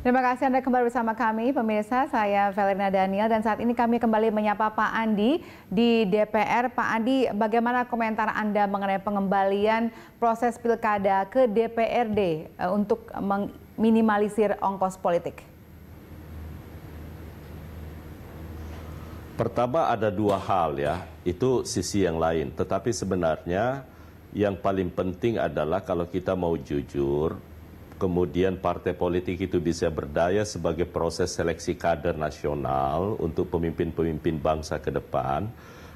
Terima kasih Anda kembali bersama kami, pemirsa. Saya Valerina Daniel dan saat ini kami kembali menyapa Pak Andi di DPR. Pak Andi, bagaimana komentar Anda mengenai pengembalian proses pilkada ke DPRD eh, untuk meminimalisir ongkos politik? Pertama ada dua hal ya, itu sisi yang lain. Tetapi sebenarnya yang paling penting adalah kalau kita mau jujur, kemudian partai politik itu bisa berdaya sebagai proses seleksi kader nasional untuk pemimpin-pemimpin bangsa ke depan,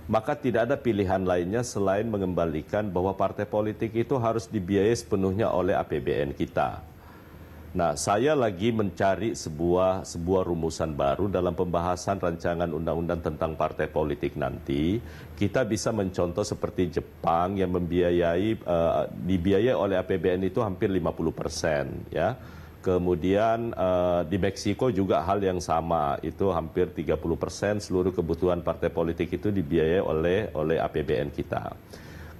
maka tidak ada pilihan lainnya selain mengembalikan bahwa partai politik itu harus dibiayai sepenuhnya oleh APBN kita. Nah, saya lagi mencari sebuah sebuah rumusan baru dalam pembahasan rancangan undang-undang tentang partai politik nanti. Kita bisa mencontoh seperti Jepang yang membiayai uh, dibiayai oleh APBN itu hampir 50% ya. Kemudian uh, di Meksiko juga hal yang sama, itu hampir 30% seluruh kebutuhan partai politik itu dibiayai oleh oleh APBN kita.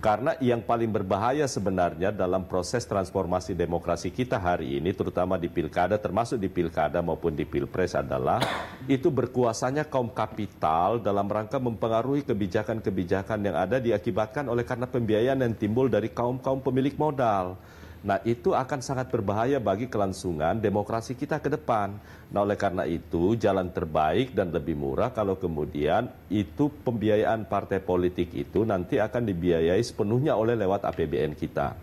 Karena yang paling berbahaya sebenarnya dalam proses transformasi demokrasi kita hari ini, terutama di pilkada, termasuk di pilkada maupun di pilpres adalah itu berkuasanya kaum kapital dalam rangka mempengaruhi kebijakan-kebijakan yang ada diakibatkan oleh karena pembiayaan yang timbul dari kaum-kaum pemilik modal. Nah itu akan sangat berbahaya bagi kelangsungan demokrasi kita ke depan. Nah oleh karena itu jalan terbaik dan lebih murah kalau kemudian itu pembiayaan partai politik itu nanti akan dibiayai sepenuhnya oleh lewat APBN kita.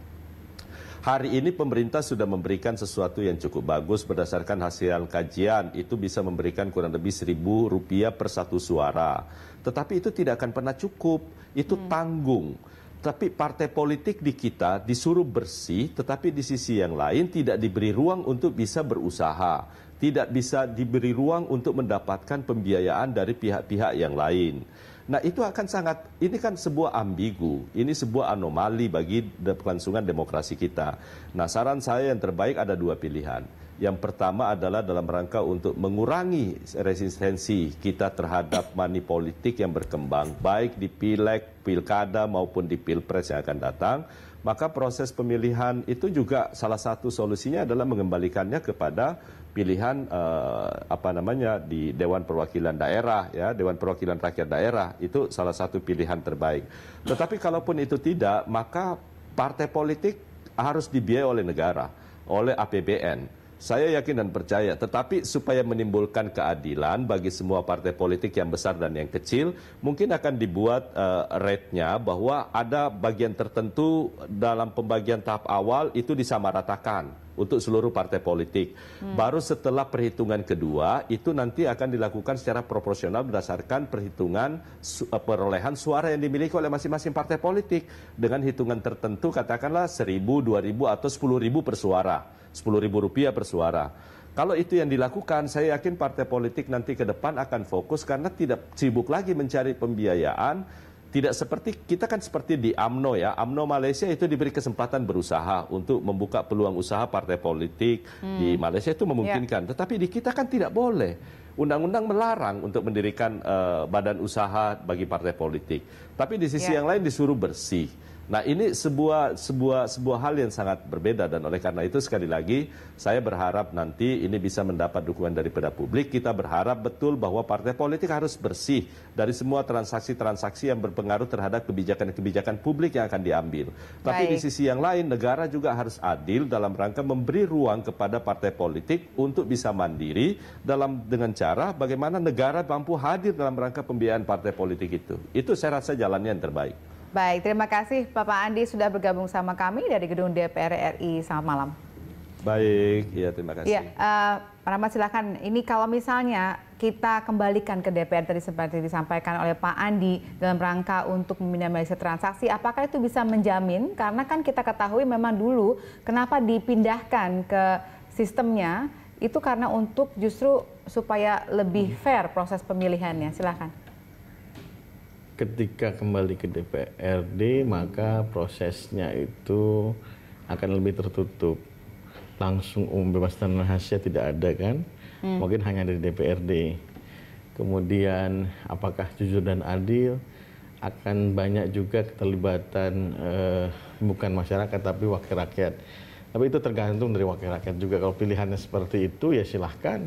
Hari ini pemerintah sudah memberikan sesuatu yang cukup bagus berdasarkan hasil kajian itu bisa memberikan kurang lebih seribu rupiah per satu suara. Tetapi itu tidak akan pernah cukup, itu hmm. tanggung. Tapi partai politik di kita disuruh bersih, tetapi di sisi yang lain tidak diberi ruang untuk bisa berusaha, tidak bisa diberi ruang untuk mendapatkan pembiayaan dari pihak-pihak yang lain. Nah itu akan sangat, ini kan sebuah ambigu, ini sebuah anomali bagi kelangsungan demokrasi kita. Nah saran saya yang terbaik ada dua pilihan yang pertama adalah dalam rangka untuk mengurangi resistensi kita terhadap money politik yang berkembang baik di pileg, pilkada maupun di pilpres yang akan datang. Maka proses pemilihan itu juga salah satu solusinya adalah mengembalikannya kepada pilihan eh, apa namanya di Dewan Perwakilan Daerah ya, Dewan Perwakilan Rakyat Daerah itu salah satu pilihan terbaik. Tetapi kalaupun itu tidak, maka partai politik harus dibiayai oleh negara, oleh APBN saya yakin dan percaya, tetapi supaya menimbulkan keadilan bagi semua partai politik yang besar dan yang kecil, mungkin akan dibuat uh, rate-nya bahwa ada bagian tertentu dalam pembagian tahap awal itu disamaratakan untuk seluruh partai politik. Hmm. Baru setelah perhitungan kedua itu nanti akan dilakukan secara proporsional berdasarkan perhitungan su eh, perolehan suara yang dimiliki oleh masing-masing partai politik dengan hitungan tertentu katakanlah 1000, 2000 atau 10000 per suara, 10000 rupiah per suara. Kalau itu yang dilakukan, saya yakin partai politik nanti ke depan akan fokus karena tidak sibuk lagi mencari pembiayaan, tidak seperti kita kan seperti di AMNO ya. AMNO Malaysia itu diberi kesempatan berusaha untuk membuka peluang usaha partai politik hmm. di Malaysia itu memungkinkan. ya. Tetapi di kita kan tidak boleh. Undang-undang melarang untuk mendirikan uh, badan usaha bagi partai politik. Tapi di sisi ya. yang lain disuruh bersih Nah ini sebuah sebuah sebuah hal yang sangat berbeda dan oleh karena itu sekali lagi saya berharap nanti ini bisa mendapat dukungan daripada publik. Kita berharap betul bahwa partai politik harus bersih dari semua transaksi-transaksi yang berpengaruh terhadap kebijakan-kebijakan publik yang akan diambil. Tapi di sisi yang lain negara juga harus adil dalam rangka memberi ruang kepada partai politik untuk bisa mandiri dalam dengan cara bagaimana negara mampu hadir dalam rangka pembiayaan partai politik itu. Itu saya rasa jalannya yang terbaik. Baik, terima kasih Bapak Andi sudah bergabung sama kami dari gedung DPR RI. Selamat malam. Baik, ya terima kasih. Ya, uh, Rahmat silahkan. Ini kalau misalnya kita kembalikan ke DPR tadi seperti disampaikan oleh Pak Andi dalam rangka untuk meminimalisir transaksi, apakah itu bisa menjamin? Karena kan kita ketahui memang dulu kenapa dipindahkan ke sistemnya itu karena untuk justru supaya lebih hmm. fair proses pemilihannya. Silakan ketika kembali ke DPRD maka prosesnya itu akan lebih tertutup langsung umum bebas tanah rahasia tidak ada kan hmm. mungkin hanya dari DPRD kemudian apakah jujur dan adil akan banyak juga keterlibatan eh, bukan masyarakat tapi wakil rakyat tapi itu tergantung dari wakil rakyat juga kalau pilihannya seperti itu ya silahkan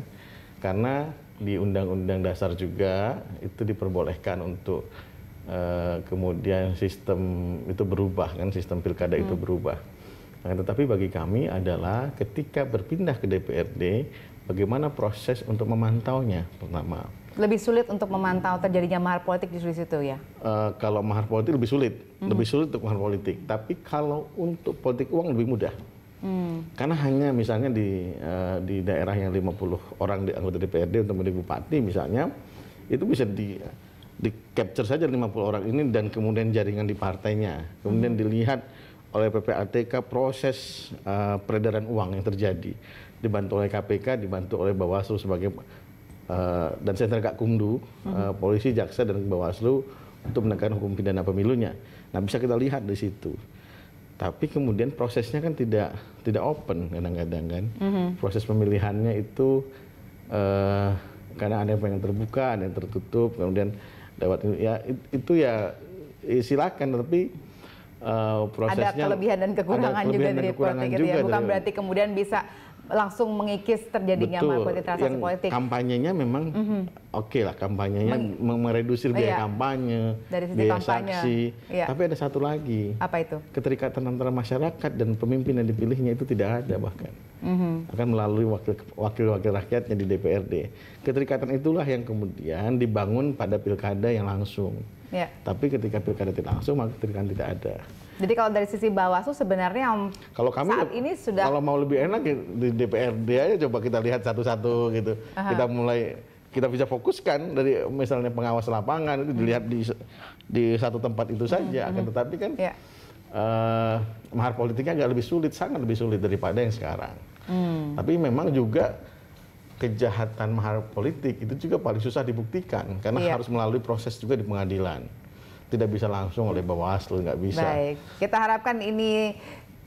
karena di undang-undang dasar juga itu diperbolehkan untuk Eh, kemudian sistem itu berubah kan sistem pilkada itu hmm. berubah. Nah, tetapi bagi kami adalah ketika berpindah ke DPRD, bagaimana proses untuk memantaunya pertama. Lebih sulit untuk memantau terjadinya mahar politik di situ ya? Uh, kalau mahar politik lebih sulit, hmm. lebih sulit untuk mahar politik. Tapi kalau untuk politik uang lebih mudah. Hmm. Karena hanya misalnya di uh, di daerah yang 50 orang di anggota DPRD untuk menjadi bupati misalnya, itu bisa di di capture saja 50 orang ini dan kemudian jaringan di partainya. Kemudian hmm. dilihat oleh PPATK proses uh, peredaran uang yang terjadi dibantu oleh KPK, dibantu oleh Bawaslu sebagai uh, dan sentra Kumdu, uh, hmm. eh, polisi, jaksa dan Bawaslu untuk menekan hukum pidana pemilunya. Nah, bisa kita lihat di situ. Tapi kemudian prosesnya kan tidak tidak open kadang-kadang kan. Mm-hmm. Proses pemilihannya itu uh, karena ada yang pengen terbuka, ada yang tertutup, kemudian lewat ya itu ya, ya eh, silakan tapi uh, prosesnya ada kelebihan dan kekurangan juga dan dari kekurangan juga, gitu ya. juga bukan berarti kemudian bisa langsung mengikis terjadinya Betul. transaksi yang politik. Kampanyenya memang mm -hmm. oke okay lah kampanyenya Meng mereduksi biaya iya. kampanye, Dari sisi biaya kampanye. saksi. Iya. Tapi ada satu lagi. Apa itu? Keterikatan antara masyarakat dan pemimpin yang dipilihnya itu tidak ada bahkan. Mm -hmm. Akan melalui wakil-wakil rakyatnya di DPRD. Keterikatan itulah yang kemudian dibangun pada pilkada yang langsung. Yeah. Tapi ketika pilkada tidak langsung, maka ketika tidak ada. Jadi kalau dari sisi Bawaslu sebenarnya om um, kalau kami saat ini sudah kalau mau lebih enak ya, di DPRD aja coba kita lihat satu-satu gitu. -huh. Kita mulai kita bisa fokuskan dari misalnya pengawas lapangan itu dilihat di di satu tempat itu saja. Mhm, Akan mhm. tetapi kan yeah. Ya. uh, mahar politiknya agak lebih sulit, sangat lebih sulit daripada yang sekarang. Hmm. Tapi memang juga kejahatan mahar politik itu juga paling susah dibuktikan karena iya. harus melalui proses juga di pengadilan. Tidak bisa langsung oleh Bawaslu, nggak bisa. Baik, kita harapkan ini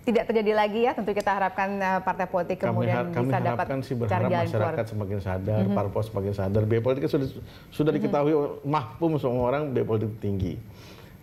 tidak terjadi lagi ya. Tentu kita harapkan eh, partai politik kemudian kami, bisa kami dapat sih berharap masyarakat keluar. semakin sadar, mm -hmm. parpol semakin sadar. Biaya politik kan sudah sudah mm-hmm. diketahui mm -hmm. semua orang biaya politik tinggi.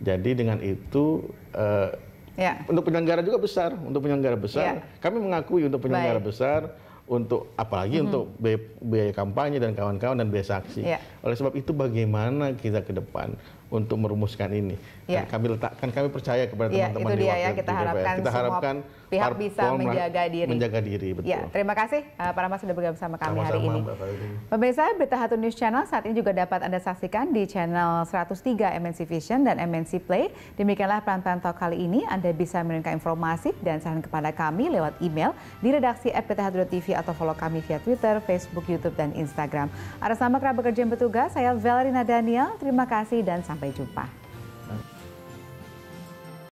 Jadi dengan itu uh, ya. untuk penyelenggara juga besar, untuk penyelenggara besar Ya. kami mengakui untuk penyelenggara Baik. besar untuk apalagi hmm. untuk biaya, biaya kampanye dan kawan-kawan dan biaya saksi. Yeah. Oleh sebab itu bagaimana kita ke depan untuk merumuskan ini. Ya. Dan kami letakkan, kami percaya kepada ya, teman-teman ya, di wakil ya, kita DPR. harapkan, kita harapkan pihak bisa menjaga diri. Menjaga diri, betul. Ya, terima kasih uh, eh, para mas sudah bergabung sama kami Sama-sama, hari ini. Pemirsa, berita Hatun News Channel saat ini juga dapat Anda saksikan di channel 103 MNC Vision dan MNC Play. Demikianlah pelan talk kali ini. Anda bisa menerima informasi dan saran kepada kami lewat email di redaksi TV atau follow kami via Twitter, Facebook, YouTube, dan Instagram. Ada sama kerabat kerja yang bertugas, saya Valerina Daniel. Terima kasih dan sampai Sampai jumpa.